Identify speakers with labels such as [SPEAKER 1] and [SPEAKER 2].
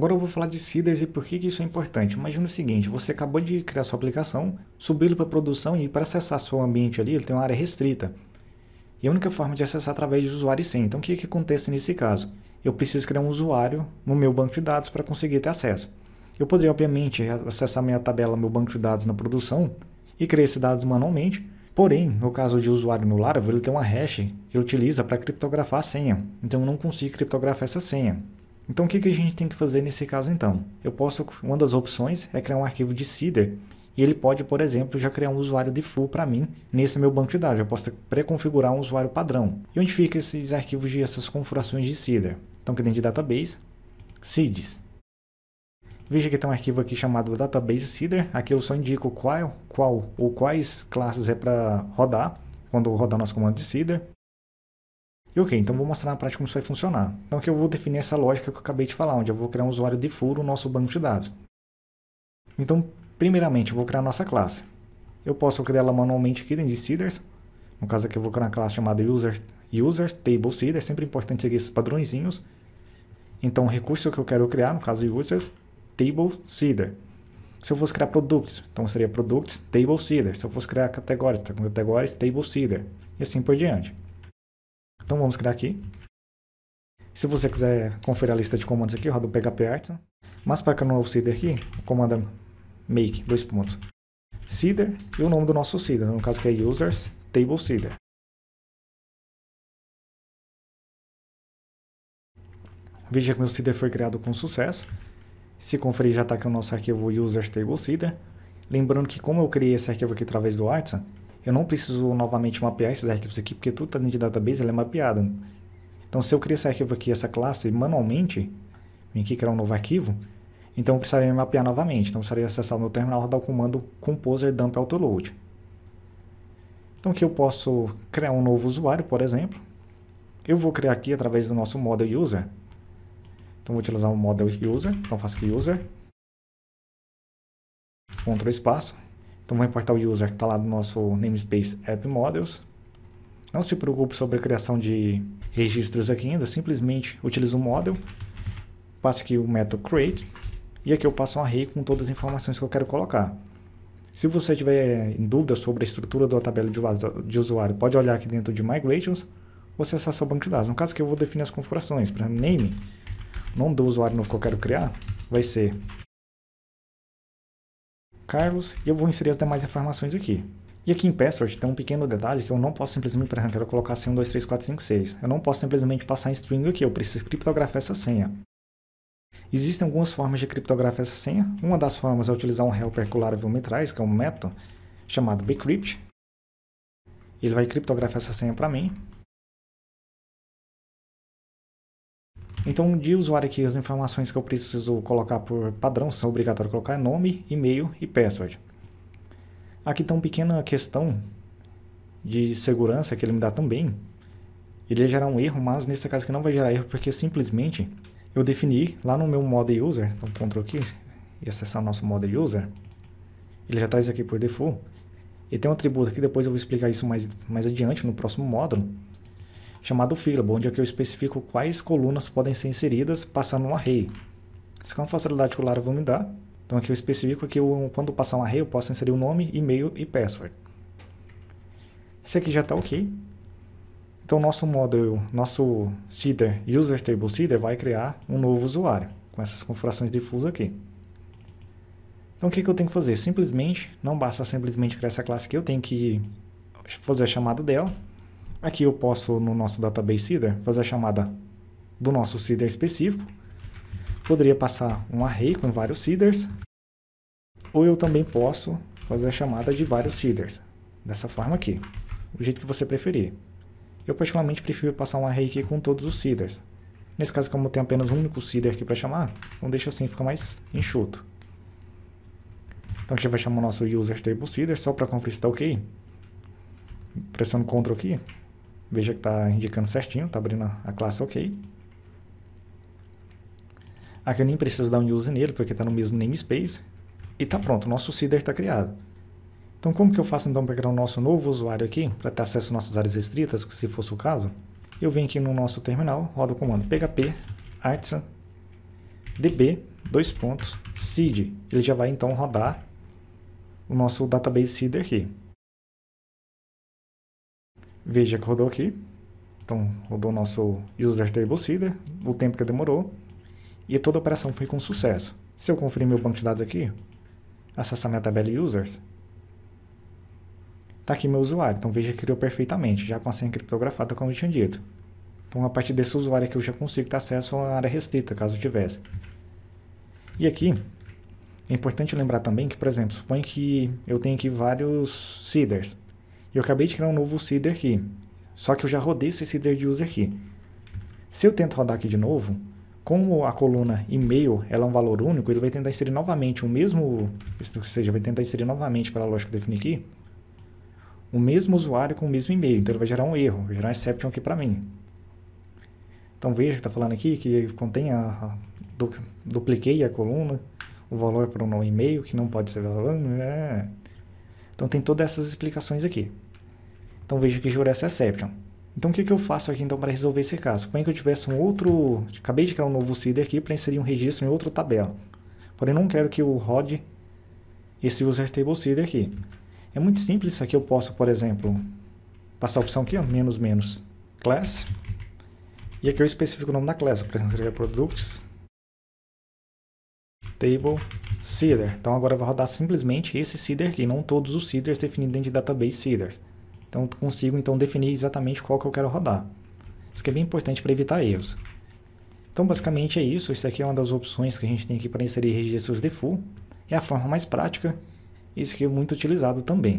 [SPEAKER 1] Agora eu vou falar de seeders e por que isso é importante. Imagina o seguinte, você acabou de criar sua aplicação, subi-lo para produção e para acessar seu ambiente ali, ele tem uma área restrita. E a única forma de acessar é através de usuário e senha. Então o que, que acontece nesse caso? Eu preciso criar um usuário no meu banco de dados para conseguir ter acesso. Eu poderia, obviamente, acessar minha tabela, meu banco de dados na produção e criar esses dados manualmente, Porém, no caso de usuário no Laravel, ele tem uma hash que utiliza para criptografar a senha. Então eu não consigo criptografar essa senha. Então o que, que a gente tem que fazer nesse caso então? Eu posso, uma das opções é criar um arquivo de Seeder e ele pode, por exemplo, já criar um usuário de full para mim nesse meu banco de dados. Eu posso pré-configurar um usuário padrão. E onde fica esses arquivos de essas configurações de Seeder? Então aqui dentro de Database, seeds. Veja que tem um arquivo aqui chamado Database Seeder. Aqui eu só indico qual, qual ou quais classes é para rodar quando rodar nosso comando de Cider. E ok, então vou mostrar na prática como isso vai funcionar. Então aqui eu vou definir essa lógica que eu acabei de falar, onde eu vou criar um usuário de furo no nosso banco de dados. Então, primeiramente, eu vou criar a nossa classe. Eu posso criar ela manualmente aqui dentro de seeders. No caso aqui eu vou criar uma classe chamada users, users table seeder. É sempre importante seguir esses padrõezinhos. Então, o recurso que eu quero criar, no caso users, table seeder. Se eu fosse criar products, então seria products table seeder. Se eu fosse criar Categorias, tá então com categories table seeder. E assim por diante. Então vamos criar aqui. Se você quiser conferir a lista de comandos aqui, roda o PHP Artisan. Mas para criar um novo seeder aqui, é make, dois pontos, seeder e o nome do nosso seeder, no caso que é users table seeder. Veja que meu seeder foi criado com sucesso. Se conferir já está aqui o nosso arquivo users table seeder. Lembrando que como eu criei esse arquivo aqui através do Artisan, eu não preciso novamente mapear esses arquivos aqui, porque tudo está dentro de database, ele é mapeado. Então, se eu criar esse arquivo aqui, essa classe, manualmente, vim aqui criar um novo arquivo, então eu precisaria mapear novamente. Então, eu precisaria acessar o meu terminal, rodar o comando composer dump autoload. Então, aqui eu posso criar um novo usuário, por exemplo. Eu vou criar aqui através do nosso model user. Então, vou utilizar o um model user. Então, faço aqui user. Ctrl espaço. Então vou importar o user que está lá do nosso namespace app models. Não se preocupe sobre a criação de registros aqui ainda, simplesmente utilize o model, Passe aqui o método create e aqui eu passo um array com todas as informações que eu quero colocar. Se você tiver em eh, dúvida sobre a estrutura da tabela de usuário, pode olhar aqui dentro de Migrations ou acessar seu banco de dados. No caso que eu vou definir as configurações, para name, o nome do usuário novo que eu quero criar vai ser Carlos e eu vou inserir as demais informações aqui. E aqui em password tem um pequeno detalhe que eu não posso simplesmente, por exemplo, eu quero colocar assim 1, 2, 3, 4, 5, 6. Eu não posso simplesmente passar em string aqui, eu preciso criptografar essa senha. Existem algumas formas de criptografar essa senha. Uma das formas é utilizar um helper que o Laravel me traz, que é um método chamado bcrypt. Ele vai criptografar essa senha para mim. Então, de usuário aqui, as informações que eu preciso colocar por padrão, são obrigatório colocar nome, e-mail e password. Aqui tem uma pequena questão de segurança que ele me dá também. Ele ia gerar um erro, mas nesse caso aqui não vai gerar erro, porque simplesmente eu defini lá no meu model user, então control aqui e acessar o nosso model user, ele já traz aqui por default, e tem um atributo aqui, depois eu vou explicar isso mais, mais adiante no próximo módulo, chamado Fillable, onde é que eu especifico quais colunas podem ser inseridas passando um array. Isso é uma facilidade que o Laravel me dá. Então aqui eu especifico que eu, quando passar um array eu posso inserir o nome, e-mail e password. Esse aqui já está ok. Então nosso model, nosso seeder, user table seeder vai criar um novo usuário com essas configurações difusas aqui. Então o que, que eu tenho que fazer? Simplesmente, não basta simplesmente criar essa classe aqui, eu tenho que fazer a chamada dela Aqui eu posso, no nosso database seeder, fazer a chamada do nosso seeder específico. Poderia passar um array com vários seeders. Ou eu também posso fazer a chamada de vários seeders. Dessa forma aqui. Do jeito que você preferir. Eu particularmente prefiro passar um array aqui com todos os seeders. Nesse caso, como eu tenho apenas um único seeder aqui para chamar, então deixa assim, fica mais enxuto. Então a gente vai chamar o nosso user table seeder só para conferir se está ok. Pressiono Ctrl aqui, Veja que está indicando certinho, está abrindo a classe OK. Aqui eu nem preciso dar um use nele, porque está no mesmo namespace. E está pronto, o nosso seeder está criado. Então, como que eu faço então para criar um nosso novo usuário aqui, para ter acesso às nossas áreas restritas, se fosse o caso? Eu venho aqui no nosso terminal, rodo o comando php artisan db, dois pontos, seed. Ele já vai então rodar o nosso database seeder aqui. Veja que rodou aqui. Então, rodou nosso user table seeder, né? o tempo que demorou, e toda a operação foi com sucesso. Se eu conferir meu banco de dados aqui, acessar minha tabela users, está aqui meu usuário. Então, veja que criou perfeitamente, já com a senha criptografada, como eu tinha dito. Então, a partir desse usuário aqui, eu já consigo ter acesso à área restrita, caso tivesse. E aqui, é importante lembrar também que, por exemplo, suponha que eu tenho aqui vários seeders. E eu acabei de criar um novo seeder aqui. Só que eu já rodei esse seeder de user aqui. Se eu tento rodar aqui de novo, como a coluna e-mail ela é um valor único, ele vai tentar inserir novamente o mesmo, ou seja, vai tentar inserir novamente pela lógica definir aqui, o mesmo usuário com o mesmo e-mail. Então ele vai gerar um erro, vai gerar um exception aqui para mim. Então veja que está falando aqui que contém a, a dupliquei a coluna, o valor para um e-mail que não pode ser valor. É. Então tem todas essas explicações aqui. Então vejo que Jurex é Seption. Então o que, que eu faço aqui então para resolver esse caso? Suponha que eu tivesse um outro... Acabei de criar um novo seeder aqui para inserir um registro em outra tabela. Porém não quero que o Rod esse user table seeder aqui. É muito simples, aqui eu posso, por exemplo, passar a opção aqui, ó, menos menos class. E aqui eu especifico o nome da classe, por exemplo, seria products table cedar. Então agora vai rodar simplesmente esse cedar aqui, não todos os seeders definidos dentro de database cedars. Então consigo então definir exatamente qual que eu quero rodar. Isso que é bem importante para evitar erros. Então basicamente é isso, isso aqui é uma das opções que a gente tem aqui para inserir registros de full. É a forma mais prática, isso aqui é muito utilizado também.